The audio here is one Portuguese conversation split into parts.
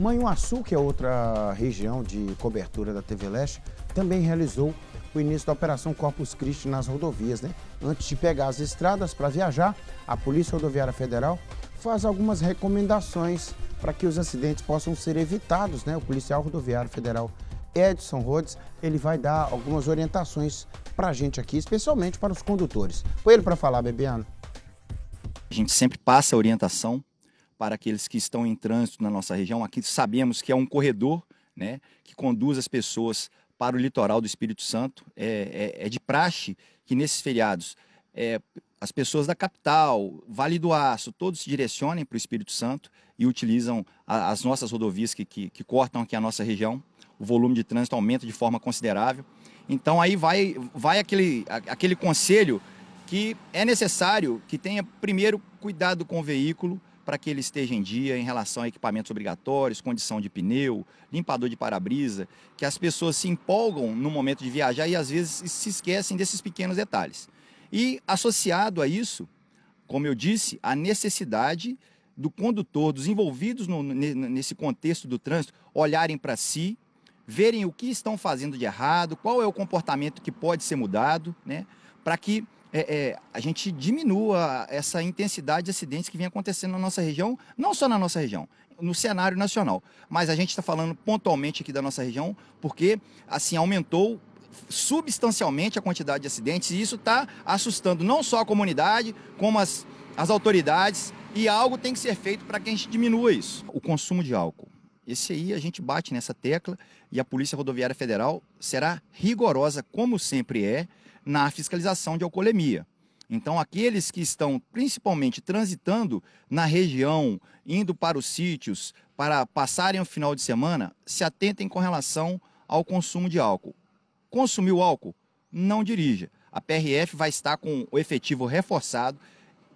Manhuaçu, que é outra região de cobertura da TV Leste, também realizou o início da Operação Corpus Christi nas rodovias. Né? Antes de pegar as estradas para viajar, a Polícia Rodoviária Federal faz algumas recomendações para que os acidentes possam ser evitados. Né? O policial rodoviário federal Edson Rhodes, ele vai dar algumas orientações para a gente aqui, especialmente para os condutores. Põe ele para falar, Bebiano. A gente sempre passa a orientação para aqueles que estão em trânsito na nossa região. Aqui sabemos que é um corredor né, que conduz as pessoas para o litoral do Espírito Santo. É, é, é de praxe que nesses feriados é, as pessoas da capital, Vale do Aço, todos se direcionem para o Espírito Santo e utilizam a, as nossas rodovias que, que, que cortam aqui a nossa região. O volume de trânsito aumenta de forma considerável. Então aí vai, vai aquele, aquele conselho que é necessário que tenha primeiro cuidado com o veículo, para que ele esteja em dia em relação a equipamentos obrigatórios, condição de pneu, limpador de para-brisa, que as pessoas se empolgam no momento de viajar e às vezes se esquecem desses pequenos detalhes. E associado a isso, como eu disse, a necessidade do condutor, dos envolvidos no, nesse contexto do trânsito, olharem para si, verem o que estão fazendo de errado, qual é o comportamento que pode ser mudado, né, para que é, é, a gente diminua essa intensidade de acidentes que vem acontecendo na nossa região, não só na nossa região, no cenário nacional. Mas a gente está falando pontualmente aqui da nossa região, porque assim aumentou substancialmente a quantidade de acidentes e isso está assustando não só a comunidade, como as, as autoridades e algo tem que ser feito para que a gente diminua isso. O consumo de álcool esse aí a gente bate nessa tecla e a Polícia Rodoviária Federal será rigorosa, como sempre é, na fiscalização de alcoolemia. Então, aqueles que estão principalmente transitando na região, indo para os sítios, para passarem o final de semana, se atentem com relação ao consumo de álcool. Consumiu álcool? Não dirija. A PRF vai estar com o efetivo reforçado,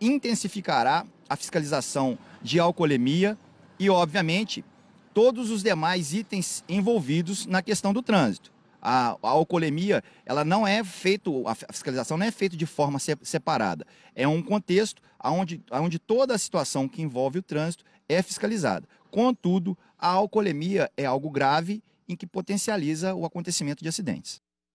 intensificará a fiscalização de alcoolemia e, obviamente, todos os demais itens envolvidos na questão do trânsito. A, a alcoolemia, ela não é feito, a fiscalização não é feita de forma separada. É um contexto onde, onde toda a situação que envolve o trânsito é fiscalizada. Contudo, a alcoolemia é algo grave em que potencializa o acontecimento de acidentes.